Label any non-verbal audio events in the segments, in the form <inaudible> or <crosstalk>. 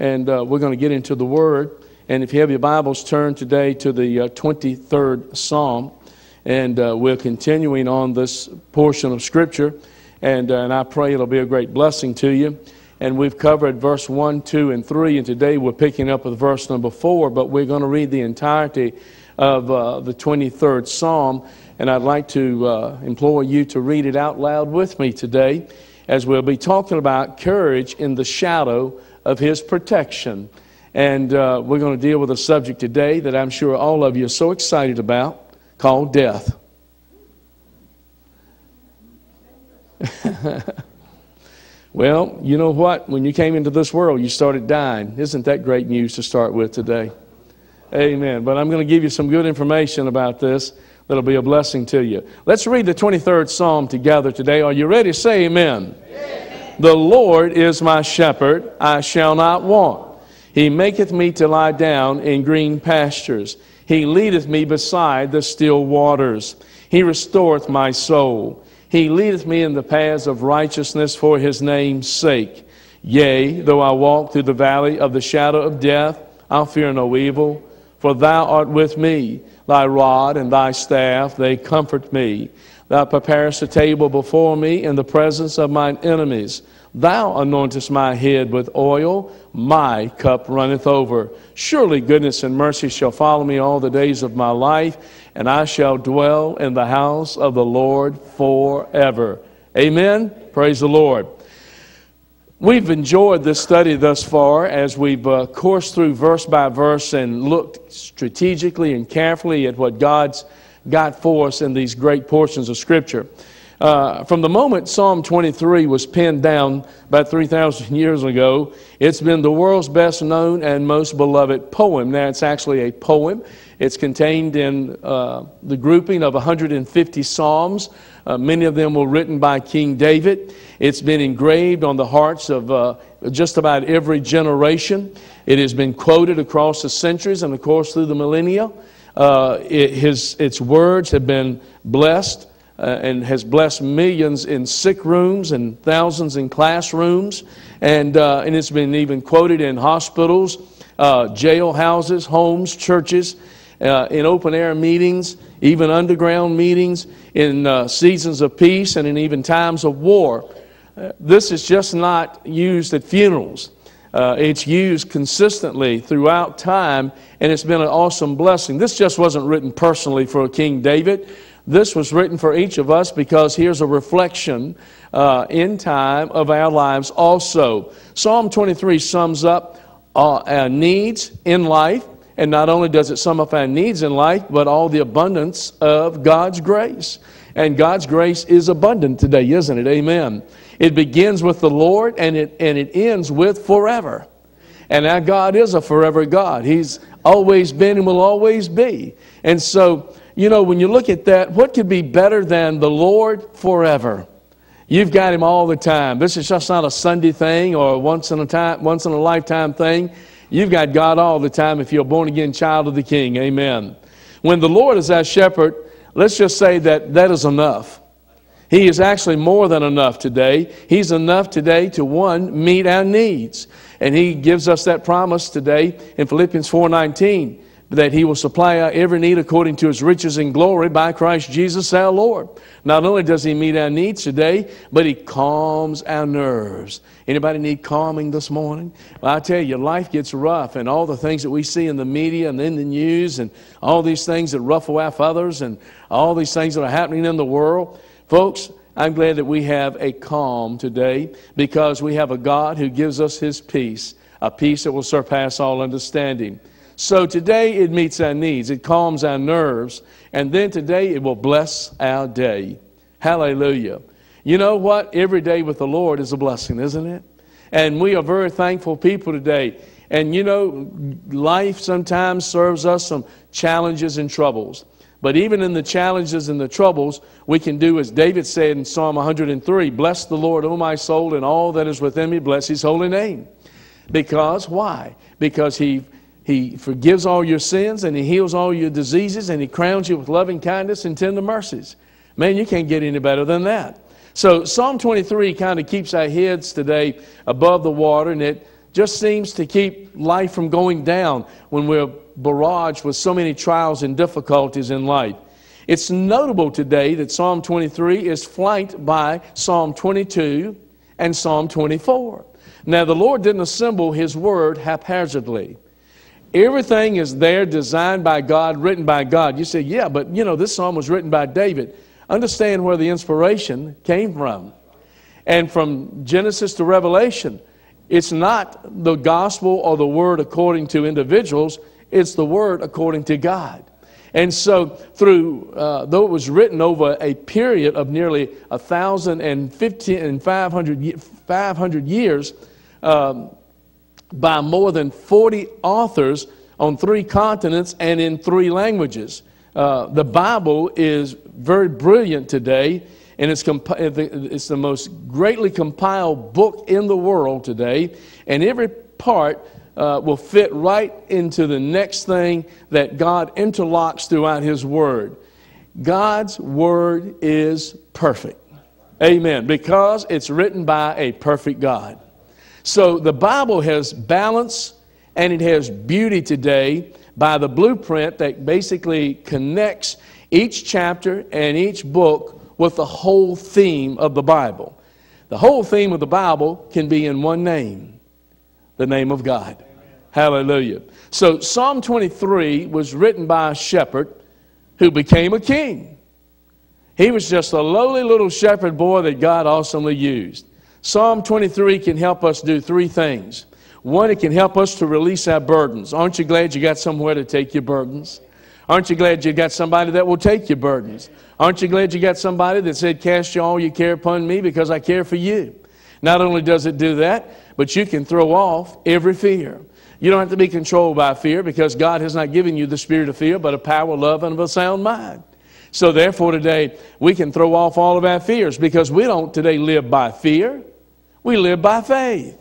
and uh, we're going to get into the Word. And if you have your Bibles, turn today to the uh, 23rd Psalm. And uh, we're continuing on this portion of Scripture. And, uh, and I pray it'll be a great blessing to you. And we've covered verse 1, 2, and 3. And today we're picking up with verse number 4. But we're going to read the entirety of uh, the 23rd Psalm. And I'd like to uh, implore you to read it out loud with me today as we'll be talking about courage in the shadow of His protection. And uh, we're going to deal with a subject today that I'm sure all of you are so excited about called death. <laughs> well, you know what? When you came into this world, you started dying. Isn't that great news to start with today? Amen. But I'm going to give you some good information about this that'll be a blessing to you. Let's read the 23rd Psalm together today. Are you ready? Say amen. amen. The Lord is my shepherd, I shall not want. He maketh me to lie down in green pastures. He leadeth me beside the still waters. He restoreth my soul. He leadeth me in the paths of righteousness for his name's sake. Yea, though I walk through the valley of the shadow of death, I'll fear no evil, for thou art with me. Thy rod and thy staff, they comfort me. Thou preparest a table before me in the presence of mine enemies. Thou anointest my head with oil, my cup runneth over. Surely goodness and mercy shall follow me all the days of my life, and I shall dwell in the house of the Lord forever. Amen. Praise the Lord. We've enjoyed this study thus far as we've uh, coursed through verse by verse and looked strategically and carefully at what God's got for us in these great portions of Scripture. Uh, from the moment Psalm 23 was penned down about 3,000 years ago, it's been the world's best known and most beloved poem. Now, it's actually a poem. It's contained in uh, the grouping of 150 Psalms. Uh, many of them were written by King David. It's been engraved on the hearts of uh, just about every generation. It has been quoted across the centuries and, of course, through the millennia. Uh, it, his, its words have been blessed uh, and has blessed millions in sick rooms and thousands in classrooms. And, uh, and it's been even quoted in hospitals, uh, jail houses, homes, churches, uh, in open air meetings, even underground meetings, in uh, seasons of peace, and in even times of war. this is just not used at funerals. Uh, it's used consistently throughout time, and it's been an awesome blessing. This just wasn't written personally for King David. This was written for each of us because here's a reflection uh, in time of our lives also. Psalm 23 sums up uh, our needs in life, and not only does it sum up our needs in life, but all the abundance of God's grace. And God's grace is abundant today, isn't it? Amen. It begins with the Lord and it, and it ends with forever. And our God is a forever God. He's always been and will always be. And so, you know, when you look at that, what could be better than the Lord forever? You've got him all the time. This is just not a Sunday thing or a once in a time, once in a lifetime thing. You've got God all the time if you're a born again child of the King. Amen. When the Lord is our shepherd, let's just say that that is enough. He is actually more than enough today. He's enough today to one meet our needs. And he gives us that promise today in Philippians 4:19 that he will supply our every need according to his riches and glory by Christ Jesus our Lord. Not only does he meet our needs today, but he calms our nerves. Anybody need calming this morning? Well, I tell you, life gets rough and all the things that we see in the media and in the news and all these things that ruffle our feathers and all these things that are happening in the world. Folks, I'm glad that we have a calm today because we have a God who gives us his peace, a peace that will surpass all understanding. So today it meets our needs, it calms our nerves, and then today it will bless our day. Hallelujah. You know what? Every day with the Lord is a blessing, isn't it? And we are very thankful people today. And you know, life sometimes serves us some challenges and troubles. But even in the challenges and the troubles, we can do as David said in Psalm 103 Bless the Lord, O my soul, and all that is within me, bless his holy name. Because why? Because he he forgives all your sins and he heals all your diseases and he crowns you with loving kindness and tender mercies. Man, you can't get any better than that. So Psalm 23 kind of keeps our heads today above the water and it just seems to keep life from going down when we're barraged with so many trials and difficulties in life. It's notable today that Psalm 23 is flanked by Psalm 22 and Psalm 24. Now, the Lord didn't assemble His Word haphazardly. Everything is there, designed by God, written by God. You say, yeah, but you know, this psalm was written by David. Understand where the inspiration came from. And from Genesis to Revelation, it's not the gospel or the word according to individuals, it's the word according to God. And so, through uh, though it was written over a period of nearly a thousand and fifteen and five hundred five hundred years, um, by more than forty authors on three continents and in three languages, uh, the Bible is very brilliant today, and it's, comp- uh, it's the most greatly compiled book in the world today. And every part uh, will fit right into the next thing that God interlocks throughout His Word. God's Word is perfect. Amen. Because it's written by a perfect God. So the Bible has balance and it has beauty today by the blueprint that basically connects each chapter and each book with the whole theme of the Bible. The whole theme of the Bible can be in one name the name of God. Hallelujah. So Psalm 23 was written by a shepherd who became a king. He was just a lowly little shepherd boy that God awesomely used. Psalm 23 can help us do three things. One, it can help us to release our burdens. Aren't you glad you got somewhere to take your burdens? Aren't you glad you got somebody that will take your burdens? Aren't you glad you got somebody that said, Cast all your care upon me because I care for you? Not only does it do that, but you can throw off every fear. You don't have to be controlled by fear because God has not given you the spirit of fear, but a power, love, and of a sound mind. So, therefore, today we can throw off all of our fears because we don't today live by fear, we live by faith.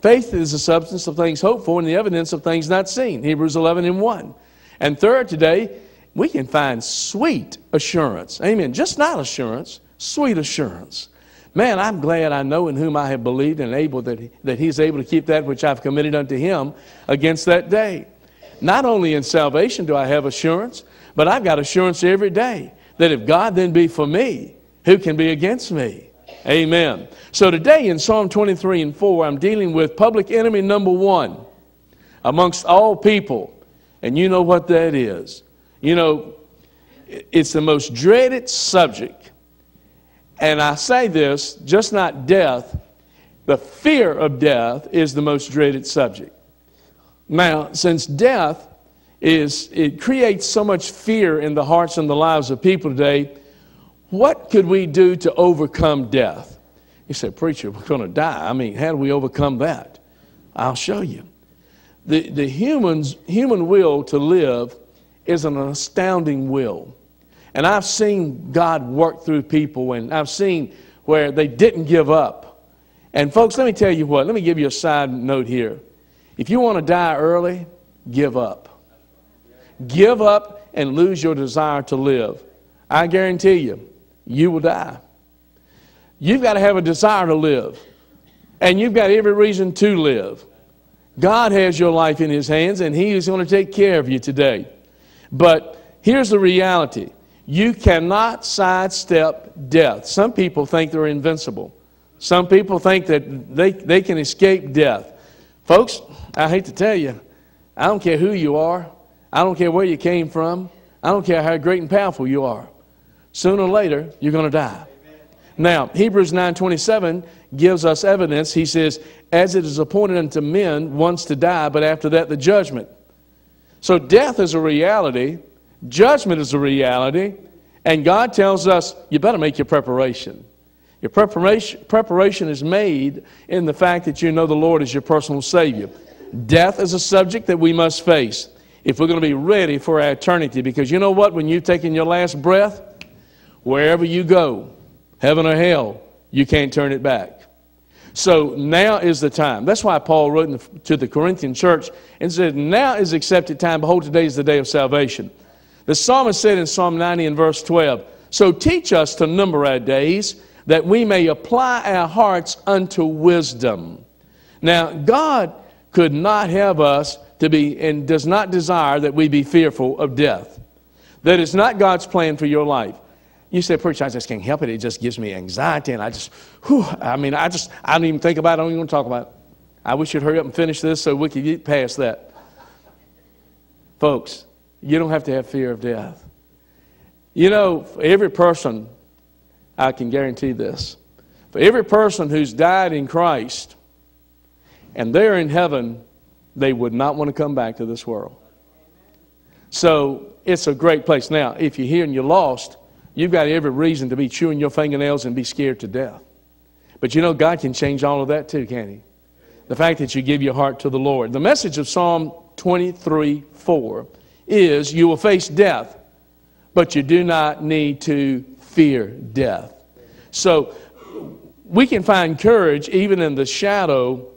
Faith is the substance of things hoped for and the evidence of things not seen. Hebrews 11 and 1. And third, today we can find sweet assurance. Amen. Just not assurance, sweet assurance Man, I'm glad I know in whom I have believed and able that, he, that he's able to keep that which I've committed unto him against that day. Not only in salvation do I have assurance, but I've got assurance every day that if God then be for me, who can be against me? Amen. So today in Psalm 23 and 4, I'm dealing with public enemy number one amongst all people. And you know what that is. You know, it's the most dreaded subject and I say this, just not death, the fear of death is the most dreaded subject. Now, since death is, it creates so much fear in the hearts and the lives of people today, what could we do to overcome death? You say, Preacher, we're going to die. I mean, how do we overcome that? I'll show you. The, the humans, human will to live is an astounding will. And I've seen God work through people, and I've seen where they didn't give up. And folks, let me tell you what, let me give you a side note here. If you want to die early, give up. Give up and lose your desire to live. I guarantee you, you will die. You've got to have a desire to live, and you've got every reason to live. God has your life in His hands, and He is going to take care of you today. But here's the reality you cannot sidestep death. Some people think they're invincible. Some people think that they, they can escape death. Folks, I hate to tell you, I don't care who you are. I don't care where you came from. I don't care how great and powerful you are. Sooner or later, you're going to die. Now, Hebrews 9:27 gives us evidence. He says, "As it is appointed unto men once to die, but after that the judgment." So death is a reality Judgment is a reality, and God tells us, you better make your preparation. Your preparation, preparation is made in the fact that you know the Lord is your personal Savior. Death is a subject that we must face if we're going to be ready for our eternity. Because you know what? When you are taking your last breath, wherever you go, heaven or hell, you can't turn it back. So now is the time. That's why Paul wrote the, to the Corinthian church and said, Now is accepted time. Behold, today is the day of salvation. The psalmist said in Psalm 90 and verse 12, So teach us to number our days, that we may apply our hearts unto wisdom. Now, God could not have us to be, and does not desire that we be fearful of death. That is not God's plan for your life. You say, preacher, I just can't help it. It just gives me anxiety, and I just, whew, I mean, I just, I don't even think about it. I don't even want to talk about it. I wish you'd hurry up and finish this so we could get past that. Folks, you don't have to have fear of death. You know, every person, I can guarantee this, for every person who's died in Christ and they're in heaven, they would not want to come back to this world. So it's a great place. Now, if you're here and you're lost, you've got every reason to be chewing your fingernails and be scared to death. But you know, God can change all of that too, can not He? The fact that you give your heart to the Lord. The message of Psalm 23 4 is you will face death, but you do not need to fear death. So we can find courage even in the shadow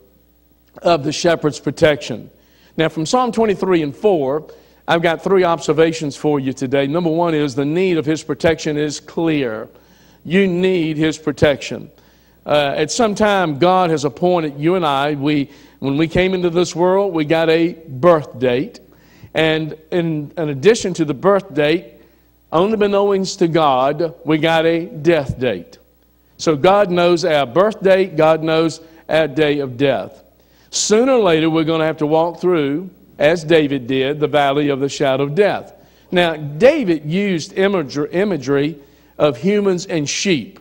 of the shepherd's protection. Now, from Psalm 23 and 4, I've got three observations for you today. Number one is the need of his protection is clear. You need his protection. Uh, at some time, God has appointed you and I. We, when we came into this world, we got a birth date. And in, in addition to the birth date, only belongings to God, we got a death date. So God knows our birth date, God knows our day of death. Sooner or later, we're going to have to walk through, as David did, the valley of the shadow of death. Now, David used imagery of humans and sheep.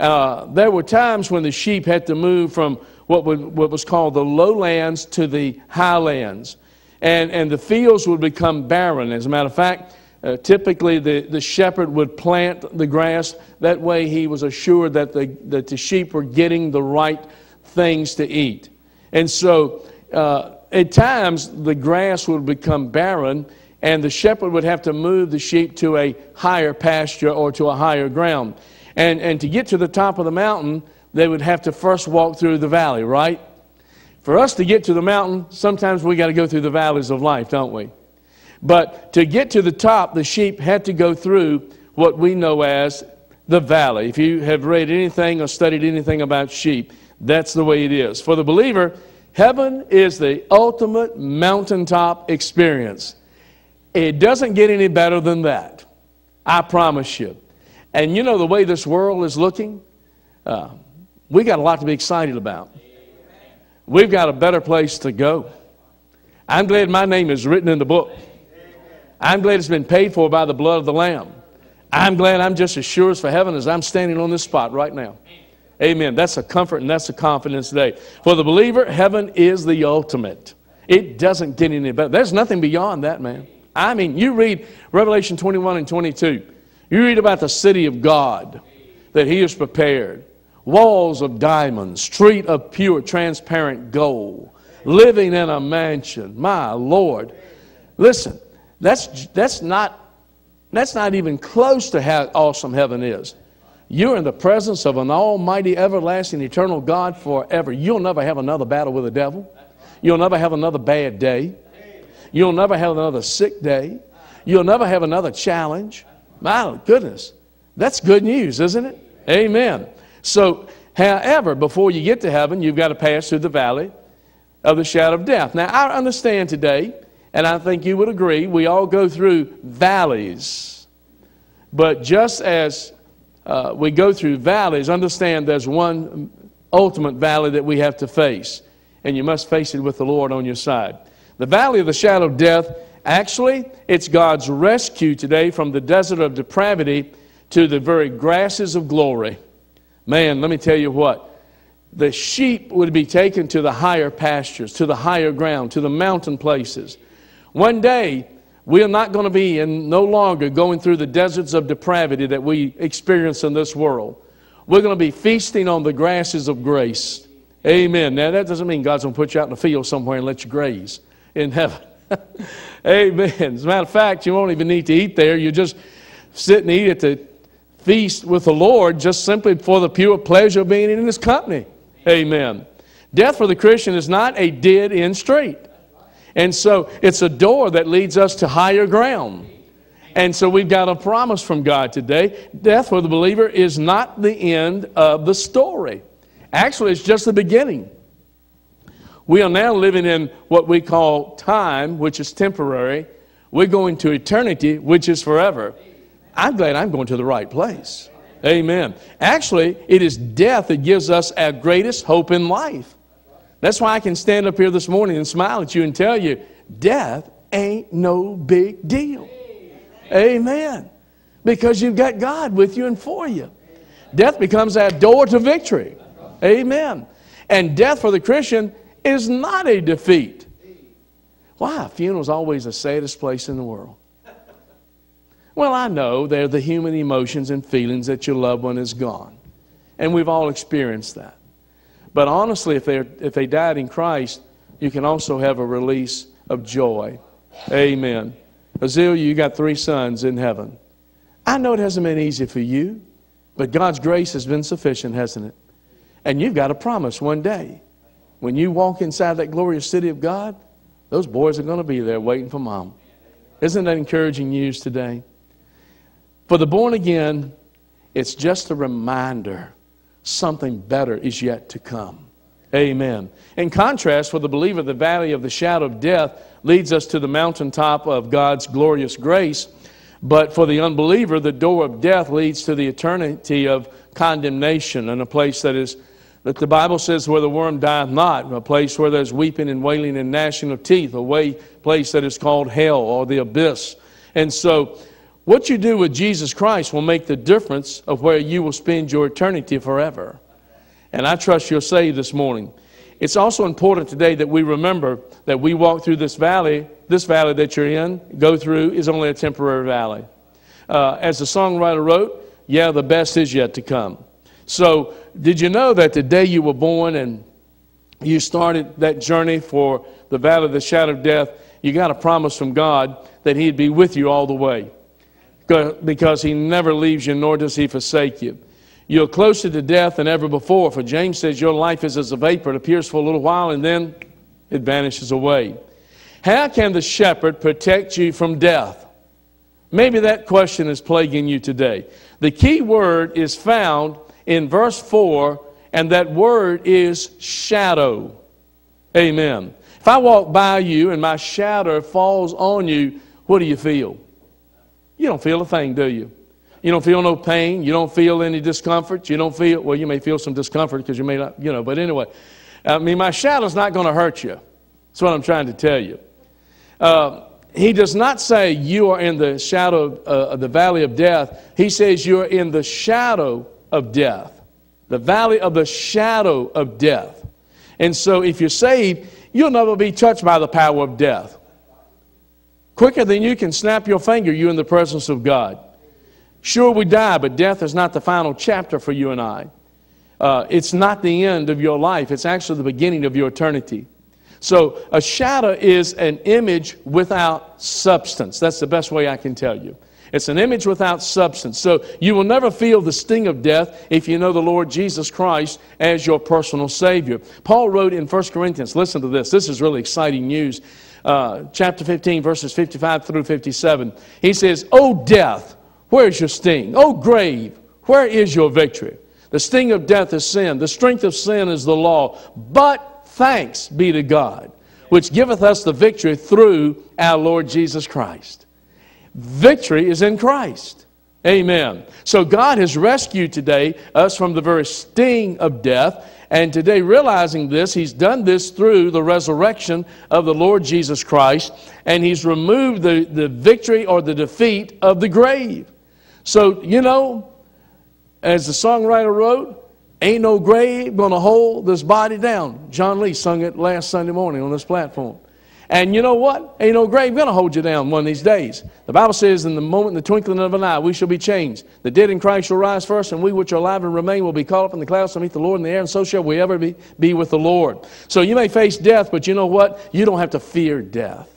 Uh, there were times when the sheep had to move from what, would, what was called the lowlands to the highlands and, and the fields would become barren. As a matter of fact, uh, typically the, the shepherd would plant the grass. That way he was assured that the, that the sheep were getting the right things to eat. And so uh, at times the grass would become barren and the shepherd would have to move the sheep to a higher pasture or to a higher ground. And, and to get to the top of the mountain, they would have to first walk through the valley, right? For us to get to the mountain, sometimes we got to go through the valleys of life, don't we? But to get to the top, the sheep had to go through what we know as the valley. If you have read anything or studied anything about sheep, that's the way it is. For the believer, heaven is the ultimate mountaintop experience. It doesn't get any better than that. I promise you. And you know the way this world is looking? Uh, we got a lot to be excited about. We've got a better place to go. I'm glad my name is written in the book. I'm glad it's been paid for by the blood of the Lamb. I'm glad I'm just as sure as for heaven as I'm standing on this spot right now. Amen. That's a comfort and that's a confidence today. For the believer, heaven is the ultimate. It doesn't get any better. There's nothing beyond that, man. I mean, you read Revelation 21 and 22. You read about the city of God that He has prepared walls of diamonds, street of pure, transparent gold, living in a mansion. My Lord. Listen, that's, that's, not, that's not even close to how awesome heaven is. You're in the presence of an almighty, everlasting, eternal God forever. You'll never have another battle with the devil. You'll never have another bad day. You'll never have another sick day. You'll never have another challenge. My goodness. That's good news, isn't it? Amen. So, however, before you get to heaven, you've got to pass through the valley of the shadow of death. Now, I understand today, and I think you would agree, we all go through valleys. But just as uh, we go through valleys, understand there's one ultimate valley that we have to face, and you must face it with the Lord on your side. The valley of the shadow of death, actually, it's God's rescue today from the desert of depravity to the very grasses of glory. Man, let me tell you what. The sheep would be taken to the higher pastures, to the higher ground, to the mountain places. One day, we are not going to be and no longer going through the deserts of depravity that we experience in this world. We're going to be feasting on the grasses of grace. Amen. Now, that doesn't mean God's going to put you out in the field somewhere and let you graze in heaven. <laughs> Amen. As a matter of fact, you won't even need to eat there. You just sit and eat at the feast with the Lord just simply for the pure pleasure of being in His company. Amen. Death for the Christian is not a dead end street, And so it's a door that leads us to higher ground. And so we've got a promise from God today. Death for the believer is not the end of the story. Actually, it's just the beginning. We are now living in what we call time, which is temporary. We're going to eternity, which is forever. I'm glad I'm going to the right place. Amen. Actually, it is death that gives us our greatest hope in life. That's why I can stand up here this morning and smile at you and tell you, death ain't no big deal. Amen. Because you've got God with you and for you. Death becomes our door to victory. Amen. And death for the Christian is not a defeat. Why? Funeral's always the saddest place in the world. Well, I know they're the human emotions and feelings that your loved one is gone. And we've all experienced that. But honestly, if, they if they died in Christ, you can also have a release of joy. Amen. Azil, you got three sons in heaven. I know it hasn't been easy for you, but God's grace has been sufficient, hasn't it? And you've got a promise one day. When you walk inside that glorious city of God, those boys are going to be there waiting for mom. Isn't that encouraging news today? For the born again, it's just a reminder something better is yet to come. Amen. In contrast, for the believer, the valley of the shadow of death leads us to the mountaintop of God's glorious grace. But for the unbeliever, the door of death leads to the eternity of condemnation and a place that is, that the Bible says, where the worm dieth not, a place where there's weeping and wailing and gnashing of teeth, a way, place that is called hell or the abyss. And so what you do with Jesus Christ will make the difference of where you will spend your eternity forever. And I trust you'll say this morning. It's also important today that we remember that we walk through this valley. This valley that you're in, go through, is only a temporary valley. Uh, as the songwriter wrote, yeah, the best is yet to come. So, did you know that the day you were born and you started that journey for the valley of the shadow of death, you got a promise from God that He'd be with you all the way? because he never leaves you, nor does he forsake you. You're closer to death than ever before, for James says your life is as a vapor. It appears for a little while and then it vanishes away. How can the shepherd protect you from death? Maybe that question is plaguing you today. The key word is found in verse 4, and that word is shadow. Amen. If I walk by you and my shadow falls on you, what do you feel? you don't feel a thing, do you? You don't feel no pain. You don't feel any discomfort. You don't feel, well, you may feel some discomfort because you may not, you know, but anyway. I mean, my shadow's not going to hurt you. That's what I'm trying to tell you. Uh, he does not say you are in the shadow of, uh, of the valley of death. He says you are in the shadow of death, the valley of the shadow of death. And so if you're saved, you'll never be touched by the power of death. Quicker than you can snap your finger, you're in the presence of God. Sure, we die, but death is not the final chapter for you and I. Uh, it's not the end of your life, it's actually the beginning of your eternity. So, a shadow is an image without substance. That's the best way I can tell you. It's an image without substance. So, you will never feel the sting of death if you know the Lord Jesus Christ as your personal Savior. Paul wrote in 1 Corinthians, listen to this, this is really exciting news. Uh, chapter 15, verses 55 through 57. He says, O death, where is your sting? O grave, where is your victory? The sting of death is sin. The strength of sin is the law. But thanks be to God, which giveth us the victory through our Lord Jesus Christ. Victory is in Christ. Amen. So God has rescued today us from the very sting of death and today, realizing this, he's done this through the resurrection of the Lord Jesus Christ, and he's removed the, the victory or the defeat of the grave. So, you know, as the songwriter wrote, Ain't no grave gonna hold this body down. John Lee sung it last Sunday morning on this platform. And you know what? Ain't no grave going to hold you down one of these days. The Bible says, In the moment, in the twinkling of an eye, we shall be changed. The dead in Christ shall rise first, and we which are alive and remain will be caught up in the clouds to meet the Lord in the air, and so shall we ever be, be with the Lord. So you may face death, but you know what? You don't have to fear death.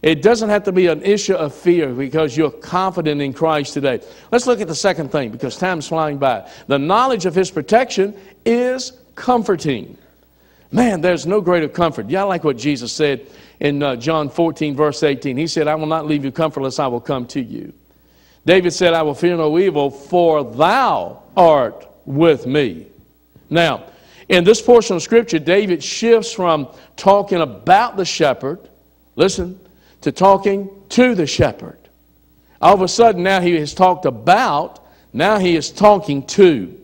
It doesn't have to be an issue of fear because you're confident in Christ today. Let's look at the second thing because time's flying by. The knowledge of His protection is comforting. Man, there's no greater comfort. Yeah, I like what Jesus said in uh, John 14, verse 18. He said, I will not leave you comfortless, I will come to you. David said, I will fear no evil, for thou art with me. Now, in this portion of Scripture, David shifts from talking about the shepherd, listen, to talking to the shepherd. All of a sudden, now he has talked about, now he is talking to.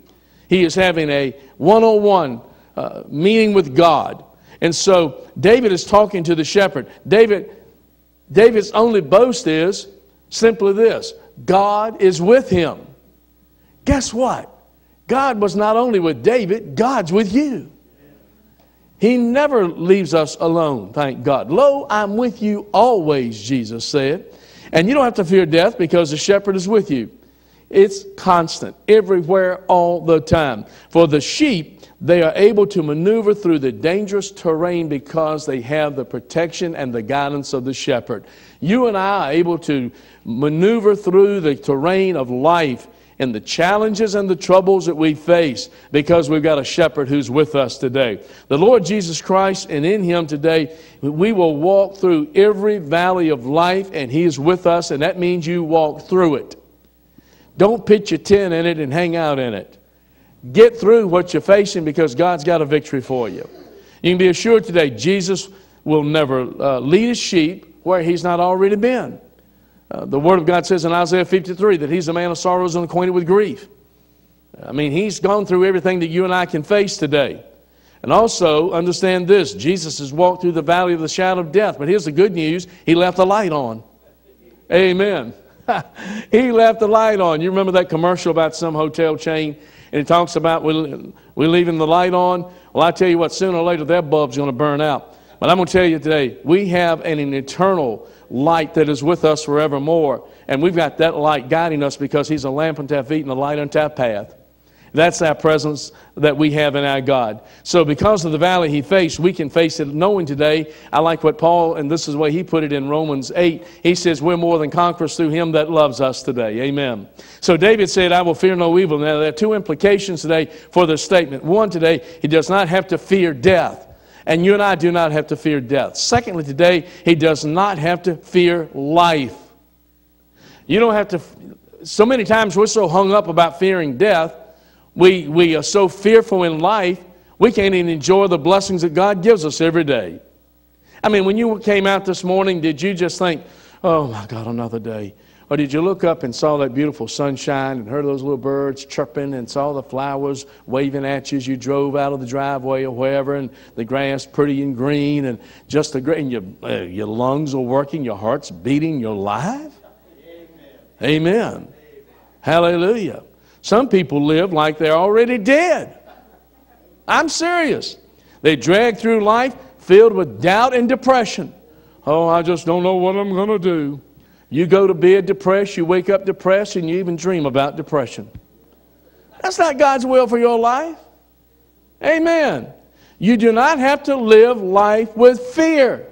He is having a one on one uh, meeting with God. And so David is talking to the shepherd. David, David's only boast is simply this God is with him. Guess what? God was not only with David, God's with you. He never leaves us alone, thank God. Lo, I'm with you always, Jesus said. And you don't have to fear death because the shepherd is with you. It's constant, everywhere, all the time. For the sheep they are able to maneuver through the dangerous terrain because they have the protection and the guidance of the shepherd. You and I are able to maneuver through the terrain of life and the challenges and the troubles that we face because we've got a shepherd who's with us today. The Lord Jesus Christ, and in Him today, we will walk through every valley of life, and He is with us, and that means you walk through it. Don't pitch your tent in it and hang out in it. Get through what you're facing because God's got a victory for you. You can be assured today, Jesus will never uh, lead his sheep where he's not already been. Uh, the Word of God says in Isaiah 53 that he's a man of sorrows and acquainted with grief. I mean, he's gone through everything that you and I can face today. And also, understand this Jesus has walked through the valley of the shadow of death, but here's the good news he left the light on. Amen. <laughs> he left the light on. You remember that commercial about some hotel chain? and he talks about we, are leaving the light on. Well, I tell you what, sooner or later that bulb's going to burn out. But I'm going to tell you today, we have an, an eternal light that is with us forevermore. And we've got that light guiding us because He's a lamp unto our feet and a light unto our path. That's our presence that we have in our God. So, because of the valley he faced, we can face it knowing today. I like what Paul, and this is the way he put it in Romans 8. He says, We're more than conquerors through him that loves us today. Amen. So, David said, I will fear no evil. Now, there are two implications today for this statement. One, today, he does not have to fear death. And you and I do not have to fear death. Secondly, today, he does not have to fear life. You don't have to. So many times we're so hung up about fearing death we, we are so fearful in life, we can't even enjoy the blessings that God gives us every day. I mean, when you came out this morning, did you just think, oh my God, another day? Or did you look up and saw that beautiful sunshine and heard those little birds chirping and saw the flowers waving at you as you drove out of the driveway or wherever and the grass pretty and green and just the and your, uh, your lungs are working, your heart's beating, you're alive? Amen. Amen. Amen. Hallelujah. Some people live like they're already dead. I'm serious. They drag through life filled with doubt and depression. Oh, I just don't know what I'm going to do. You go to bed depressed, you wake up depressed, and you even dream about depression. That's not God's will for your life. Amen. You do not have to live life with fear.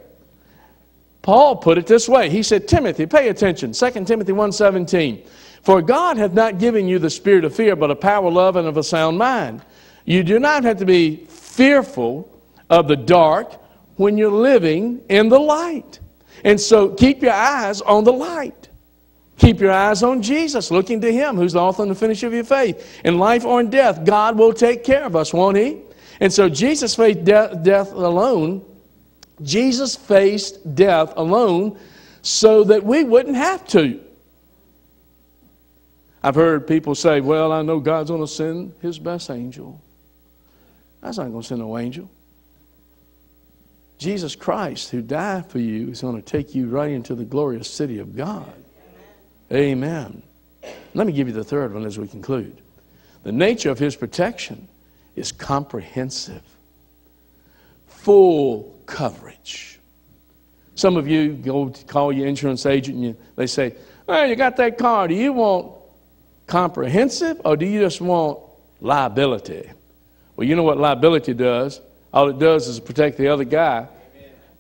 Paul put it this way. He said, Timothy, pay attention. 2 Timothy 1.17. For God hath not given you the spirit of fear, but of power, love, and of a sound mind. You do not have to be fearful of the dark when you're living in the light. And so keep your eyes on the light. Keep your eyes on Jesus, looking to Him, who's the author and the finisher of your faith. In life or in death, God will take care of us, won't He? And so Jesus faced death alone. Jesus faced death alone so that we wouldn't have to. I've heard people say, Well, I know God's going to send his best angel. That's not going to send no angel. Jesus Christ, who died for you, is going to take you right into the glorious city of God. Amen. Let me give you the third one as we conclude. The nature of his protection is comprehensive, full coverage. Some of you go call your insurance agent and you, they say, Hey, you got that car. Do you want comprehensive or do you just want liability? Well, you know what liability does? All it does is protect the other guy.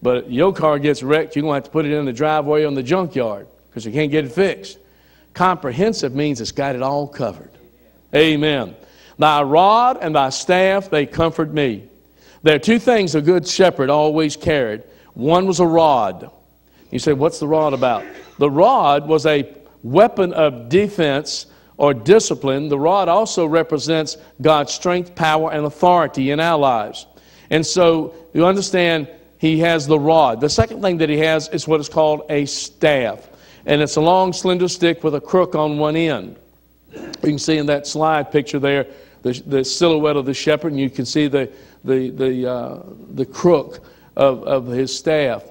But your car gets wrecked, you're going to have to put it in the driveway or in the junkyard because you can't get it fixed. Comprehensive means it's got it all covered. Amen. Thy rod and thy staff, they comfort me. There are two things a good shepherd always carried. One was a rod. You say, what's the rod about? The rod was a weapon of defense or discipline, the rod also represents God's strength, power, and authority in our lives. And so you understand he has the rod. The second thing that he has is what is called a staff. And it's a long, slender stick with a crook on one end. You can see in that slide picture there the, the silhouette of the shepherd, and you can see the, the, the, uh, the crook of, of his staff.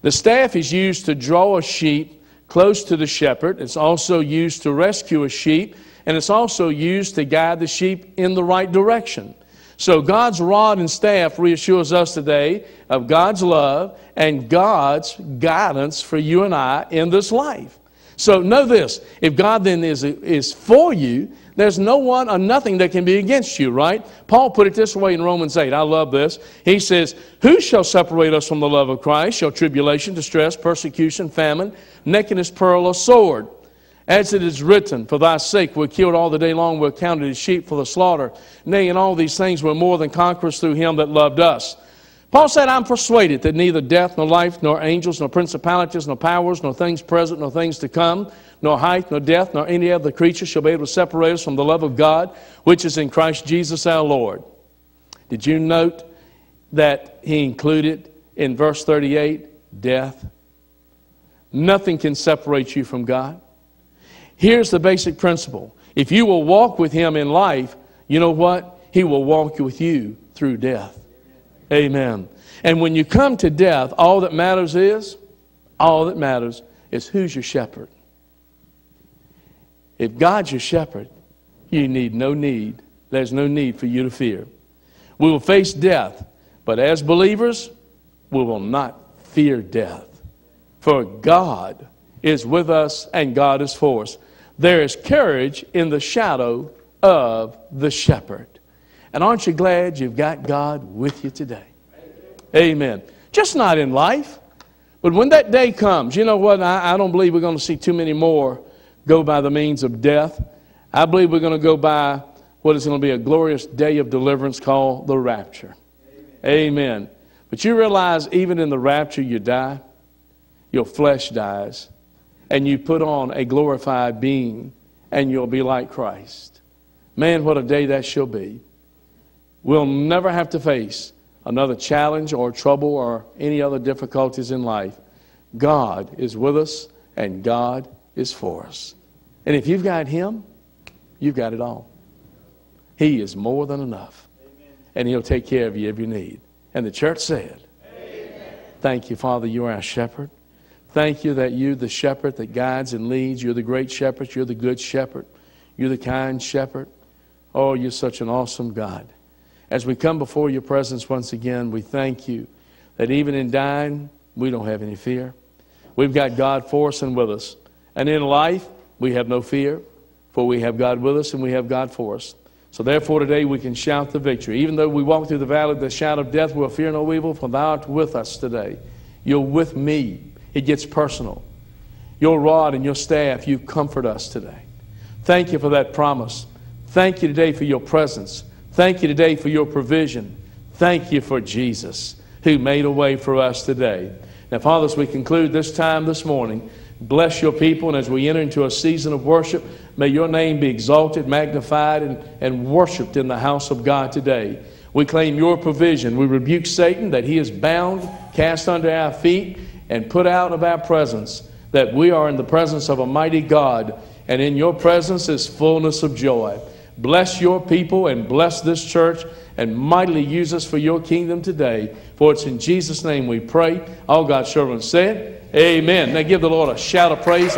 The staff is used to draw a sheep close to the shepherd. It's also used to rescue a sheep, and it's also used to guide the sheep in the right direction. So God's rod and staff reassures us today of God's love and God's guidance for you and I in this life. So know this if God then is, is for you, there's no one or nothing that can be against you, right? Paul put it this way in Romans 8. I love this. He says, Who shall separate us from the love of Christ? Shall tribulation, distress, persecution, famine, nakedness, peril, or sword? As it is written, For thy sake we're killed all the day long, we're counted as sheep for the slaughter. Nay, in all these things we're more than conquerors through him that loved us. Paul said, I'm persuaded that neither death, nor life, nor angels, nor principalities, nor powers, nor things present, nor things to come, nor height, nor death, nor any other creature shall be able to separate us from the love of God, which is in Christ Jesus our Lord. Did you note that he included in verse 38 death? Nothing can separate you from God. Here's the basic principle if you will walk with him in life, you know what? He will walk with you through death. Amen. And when you come to death, all that matters is, all that matters is who's your shepherd. If God's your shepherd, you need no need. There's no need for you to fear. We will face death, but as believers, we will not fear death. For God is with us and God is for us. There is courage in the shadow of the shepherd. And aren't you glad you've got God with you today? Amen. Just not in life. But when that day comes, you know what? I, I don't believe we're going to see too many more go by the means of death. I believe we're going to go by what is going to be a glorious day of deliverance called the rapture. Amen. Amen. But you realize even in the rapture, you die, your flesh dies, and you put on a glorified being, and you'll be like Christ. Man, what a day that shall be. We'll never have to face another challenge or trouble or any other difficulties in life. God is with us and God is for us. And if you've got Him, you've got it all. He is more than enough. Amen. And He'll take care of you if you need. And the church said, Amen. Thank you, Father, you are our shepherd. Thank you that you, the shepherd that guides and leads, you're the great shepherd, you're the good shepherd, you're the kind shepherd. Oh, you're such an awesome God. As we come before your presence once again, we thank you that even in dying, we don't have any fear. We've got God for us and with us. And in life, we have no fear, for we have God with us and we have God for us. So therefore today we can shout the victory. Even though we walk through the valley of the shadow of death, we'll fear no evil, for thou art with us today. You're with me. It gets personal. Your rod and your staff, you comfort us today. Thank you for that promise. Thank you today for your presence. Thank you today for your provision. Thank you for Jesus who made a way for us today. Now, Father, as we conclude this time this morning, bless your people. And as we enter into a season of worship, may your name be exalted, magnified, and, and worshiped in the house of God today. We claim your provision. We rebuke Satan that he is bound, cast under our feet, and put out of our presence, that we are in the presence of a mighty God, and in your presence is fullness of joy. Bless your people and bless this church and mightily use us for your kingdom today. For it's in Jesus' name we pray. All God's servants said, Amen. Now give the Lord a shout of praise